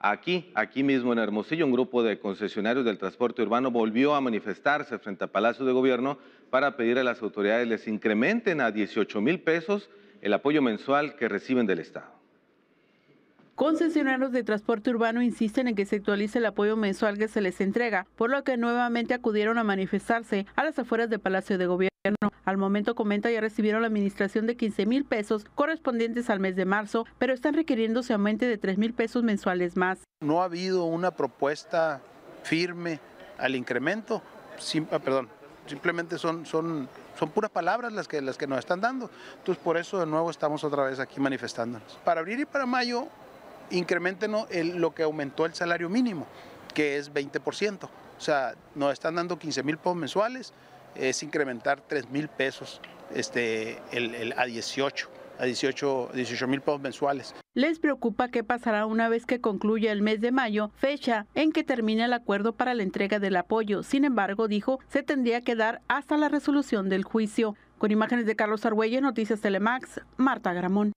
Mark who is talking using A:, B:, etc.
A: Aquí, aquí mismo en Hermosillo, un grupo de concesionarios del transporte urbano volvió a manifestarse frente a Palacio de Gobierno para pedir a las autoridades les incrementen a 18 mil pesos el apoyo mensual que reciben del Estado.
B: Concesionarios de transporte urbano insisten en que se actualice el apoyo mensual que se les entrega, por lo que nuevamente acudieron a manifestarse a las afueras de Palacio de Gobierno. Al momento comenta ya recibieron la administración de 15 mil pesos correspondientes al mes de marzo, pero están requiriendo se aumente de 3 mil pesos mensuales más.
C: No ha habido una propuesta firme al incremento, ah, perdón, simplemente son, son, son puras palabras las que, las que nos están dando. Entonces por eso de nuevo estamos otra vez aquí manifestándonos. Para abril y para mayo, incrementen lo que aumentó el salario mínimo, que es 20%. O sea, nos están dando 15 mil pesos mensuales es incrementar 3 mil pesos este, el, a 18 a 18 mil pesos mensuales.
B: Les preocupa qué pasará una vez que concluya el mes de mayo, fecha en que termina el acuerdo para la entrega del apoyo. Sin embargo, dijo, se tendría que dar hasta la resolución del juicio. Con imágenes de Carlos Argüello, Noticias Telemax, Marta Gramón.